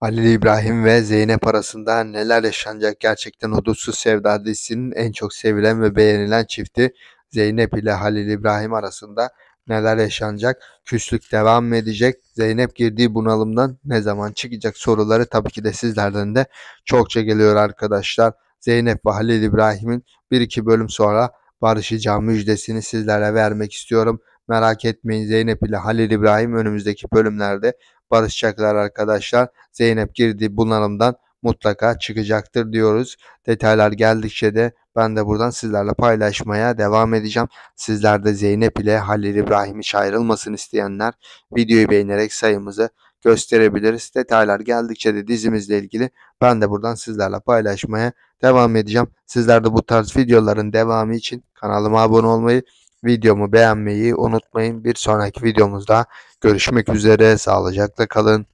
Halil İbrahim ve Zeynep arasında neler yaşanacak gerçekten Hudutsuz Sevda dizisinin en çok sevilen ve beğenilen çifti Zeynep ile Halil İbrahim arasında neler yaşanacak, küslük devam mı edecek, Zeynep girdiği bunalımdan ne zaman çıkacak soruları tabii ki de sizlerden de çokça geliyor arkadaşlar. Zeynep ve Halil İbrahim'in bir iki bölüm sonra barışacağı müjdesini sizlere vermek istiyorum. Merak etmeyin Zeynep ile Halil İbrahim önümüzdeki bölümlerde barışacaklar arkadaşlar. Zeynep girdi bunalımdan mutlaka çıkacaktır diyoruz. Detaylar geldikçe de ben de buradan sizlerle paylaşmaya devam edeceğim. Sizler de Zeynep ile Halil İbrahim hiç ayrılmasın isteyenler videoyu beğenerek sayımızı gösterebiliriz. Detaylar geldikçe de dizimizle ilgili ben de buradan sizlerle paylaşmaya devam edeceğim. Sizler de bu tarz videoların devamı için kanalıma abone olmayı Videomu beğenmeyi unutmayın. Bir sonraki videomuzda görüşmek üzere. Sağlıcakla kalın.